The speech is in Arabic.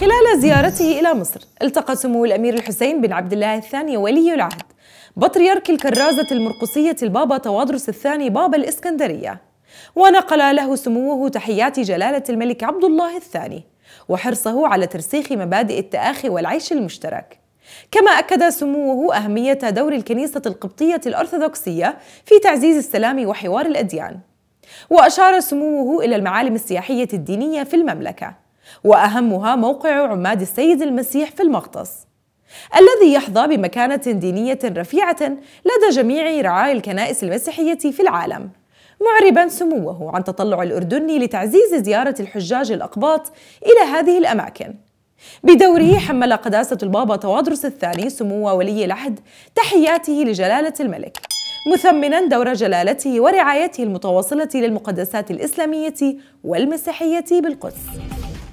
خلال زيارته إلى مصر التقى سمو الأمير الحسين بن عبد الله الثاني ولي العهد بطريرك الكرازة المرقصية البابا تواضرس الثاني بابا الإسكندرية ونقل له سموه تحيات جلالة الملك عبد الله الثاني وحرصه على ترسيخ مبادئ التآخي والعيش المشترك كما أكد سموه أهمية دور الكنيسة القبطية الأرثوذكسية في تعزيز السلام وحوار الأديان وأشار سموه إلى المعالم السياحية الدينية في المملكة وأهمها موقع عماد السيد المسيح في المغطس الذي يحظى بمكانة دينية رفيعة لدى جميع رعاة الكنائس المسيحية في العالم معربا سموه عن تطلع الأردني لتعزيز زيارة الحجاج الأقباط إلى هذه الأماكن بدوره حمل قداسة البابا توادرس الثاني سمو ولي العهد تحياته لجلالة الملك مثمنا دور جلالته ورعايته المتواصلة للمقدسات الإسلامية والمسيحية بالقدس